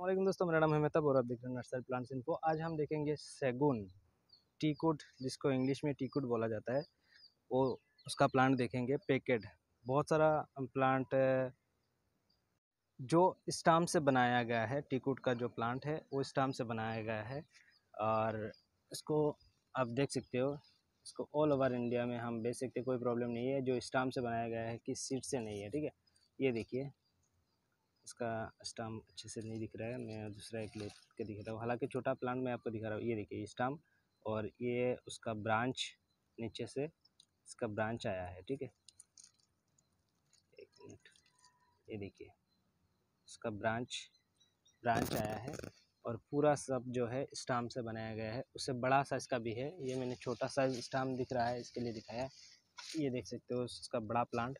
वालेकुम दोस्तों मेरा नाम है मेहताब और आप देख रहे हैं नर्सरी प्लांट्स इनको आज हम देखेंगे सेगुन टीकुट जिसको इंग्लिश में टीकुट बोला जाता है वो उसका प्लांट देखेंगे पैकेट बहुत सारा प्लांट जो स्टाम से बनाया गया है टीकुट का जो प्लांट है वो स्टाम से बनाया गया है और इसको आप देख सकते हो इसको ऑल ओवर इंडिया में हम बेच सकते कोई प्रॉब्लम नहीं है जो स्टाम से बनाया गया है कि सीट से नहीं है ठीक है ये देखिए उसका स्टाम्प अच्छे से नहीं दिख रहा है मैं दूसरा एक के दिख रहा हूँ हालांकि छोटा प्लांट मैं आपको दिखा रहा हूँ ये देखिए स्टाम और ये उसका ब्रांच नीचे से इसका ब्रांच आया है ठीक है एक मिनट ये देखिए उसका ब्रांच ब्रांच आया है और पूरा सब जो है स्टाम से बनाया गया है उससे बड़ा साइज़ का भी है ये मैंने छोटा साइज स्टाम दिख रहा है इसके लिए दिखाया ये देख सकते हो उसका बड़ा प्लांट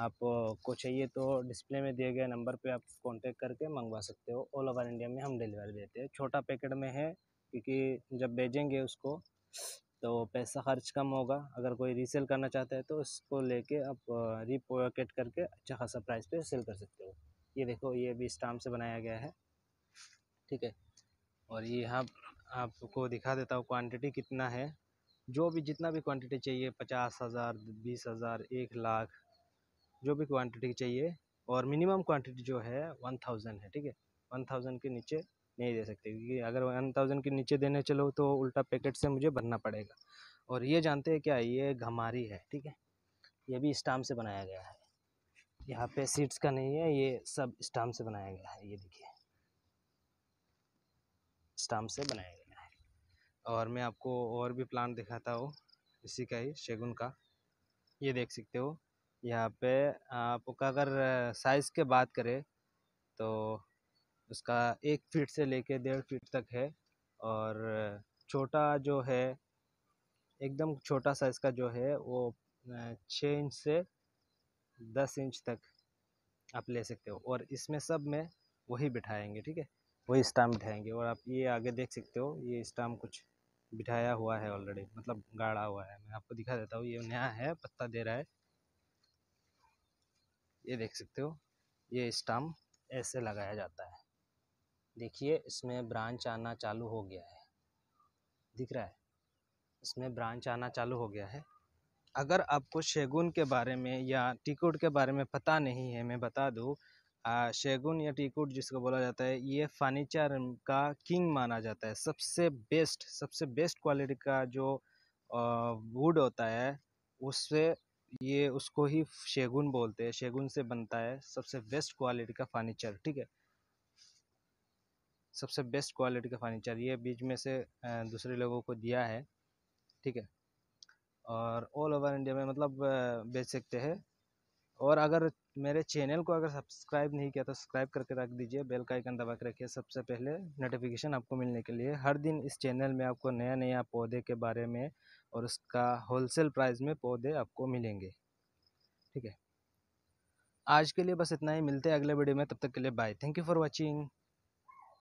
आपको चाहिए तो डिस्प्ले में दिए गए नंबर पे आप कांटेक्ट करके मंगवा सकते हो ऑल ओवर इंडिया में हम डिलीवरी देते हैं छोटा पैकेट में है क्योंकि जब भेजेंगे उसको तो पैसा खर्च कम होगा अगर कोई रीसेल करना चाहता है तो इसको लेके आप रिपोकेट करके अच्छा खासा प्राइस पे सेल कर सकते हो ये देखो ये भी स्टाम्प से बनाया गया है ठीक है और ये यहाँ आपको दिखा देता हूँ क्वांटिटी कितना है जो भी जितना भी क्वांटिटी चाहिए पचास हज़ार बीस हज़ार एक लाख जो भी क्वांटिटी चाहिए और मिनिमम क्वांटिटी जो है वन थाउजेंड है ठीक है वन थाउजेंड के नीचे नहीं दे सकते क्योंकि अगर वन थाउजेंड के नीचे देने चलो तो उल्टा पैकेट से मुझे भरना पड़ेगा और ये जानते हैं क्या ये घमारी है ठीक है ये भी स्टाम से बनाया गया है यहाँ पे सीट्स का नहीं है ये सब स्टाम से बनाया गया है ये देखिए स्टाम से बनाया गया है और मैं आपको और भी प्लांट दिखाता हूँ इसी का ही शेगुन का ये देख सकते हो यहाँ पे आपका अगर साइज़ के बात करें तो उसका एक फीट से लेके डेढ़ फीट तक है और छोटा जो है एकदम छोटा साइज़ का जो है वो छः इंच से दस इंच तक आप ले सकते हो और इसमें सब में वही बिठाएंगे ठीक है वही स्टाम बिठाएंगे और आप ये आगे देख सकते हो ये स्टाम कुछ बिठाया हुआ है ऑलरेडी मतलब गाढ़ा हुआ है मैं आपको दिखा देता हूँ ये नया है पत्ता दे रहा है ये देख सकते हो ये स्टाम्प ऐसे लगाया जाता है देखिए इसमें ब्रांच आना चालू हो गया है दिख रहा है इसमें ब्रांच आना चालू हो गया है अगर आपको शेगुन के बारे में या टिकुट के बारे में पता नहीं है मैं बता दूँ शेगुन या टिकुट जिसको बोला जाता है ये फर्नीचर का किंग माना जाता है सबसे बेस्ट सबसे बेस्ट क्वालिटी का जो वुड होता है उससे ये उसको ही शेगुन बोलते हैं शेगुन से बनता है सबसे बेस्ट क्वालिटी का फर्नीचर ठीक है सबसे बेस्ट क्वालिटी का फर्नीचर ये बीच में से दूसरे लोगों को दिया है ठीक है और ऑल ओवर इंडिया में मतलब बेच सकते हैं और अगर मेरे चैनल को अगर सब्सक्राइब नहीं किया तो सब्सक्राइब करके रख दीजिए बेल का आइकन दबा के रखिए सबसे पहले नोटिफिकेशन आपको मिलने के लिए हर दिन इस चैनल में आपको नया नया पौधे के बारे में और उसका होलसेल प्राइस में पौधे आपको मिलेंगे ठीक है आज के लिए बस इतना ही मिलते हैं अगले वीडियो में तब तक के लिए bye thank you for watching